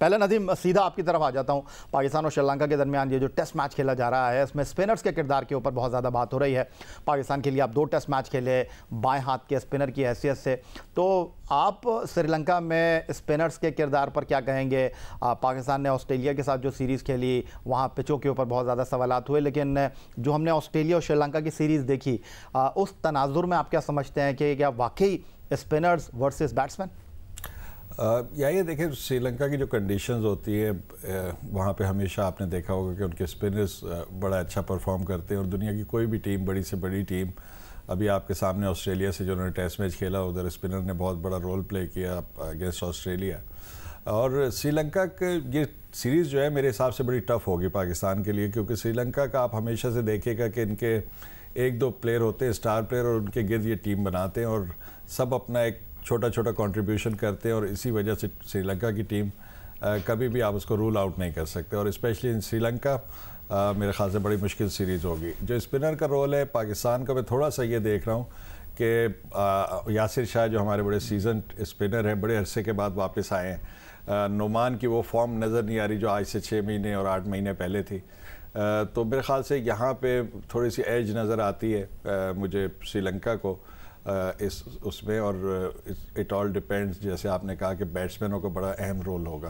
पहले नदीम सीधा आपकी तरफ आ जाता हूँ पाकिस्तान और श्रीलंका के दरमियान ये जो टेस्ट मैच खेला जा रहा है इसमें स्पिनर्स के किरदार के ऊपर बहुत ज़्यादा बात हो रही है पाकिस्तान के लिए आप दो टेस्ट मैच खेले बाएं हाथ के स्पिनर की हैसियत से तो आप श्रीलंका में स्पिनर्स के किरदार पर क्या कहेंगे पाकिस्तान ने ऑस्ट्रेलिया के साथ जो सीरीज़ खेली वहाँ पिचों के ऊपर बहुत ज़्यादा सवाल हुए लेकिन जो हमने ऑस्ट्रेलिया और श्रीलंका की सीरीज़ देखी उस तनाजुर में आप क्या समझते हैं कि क्या वाकई स्पिनर्स वर्सेस बैट्समैन या ये देखें श्रीलंका की जो कंडीशंस होती है वहाँ पे हमेशा आपने देखा होगा कि उनके स्पिनर्स बड़ा अच्छा परफॉर्म करते हैं और दुनिया की कोई भी टीम बड़ी से बड़ी टीम अभी आपके सामने ऑस्ट्रेलिया से जो उन्होंने टेस्ट मैच खेला उधर स्पिनर ने बहुत बड़ा रोल प्ले किया अगेंस्ट ऑस्ट्रेलिया और श्रीलंका के ये सीरीज़ जो है मेरे हिसाब से बड़ी टफ़ होगी पाकिस्तान के लिए क्योंकि श्रीलंका का आप हमेशा से देखिएगा कि इनके एक दो प्लेयर होते हैं स्टार प्लेयर और उनके गिर्द ये टीम बनाते हैं और सब अपना एक छोटा छोटा कंट्रीब्यूशन करते हैं और इसी वजह से श्रीलंका की टीम आ, कभी भी आप उसको रूल आउट नहीं कर सकते और स्पेशली इन श्रीलंका मेरे ख्याल से बड़ी मुश्किल सीरीज़ होगी जो स्पिनर का रोल है पाकिस्तान का मैं थोड़ा सा ये देख रहा हूँ कि यासिर शाह जो हमारे बड़े सीजन स्पिनर हैं बड़े अरसे के बाद वापस आए हैं नुमान की वो फॉर्म नज़र नहीं आ रही जो आज से छः महीने और आठ महीने पहले थी तो मेरे ख्याल से यहाँ पे थोड़ी सी एज नज़र आती है मुझे श्रीलंका को इस उसमें और इट ऑल डिपेंड्स जैसे आपने कहा कि बैट्समैनों को बड़ा अहम रोल होगा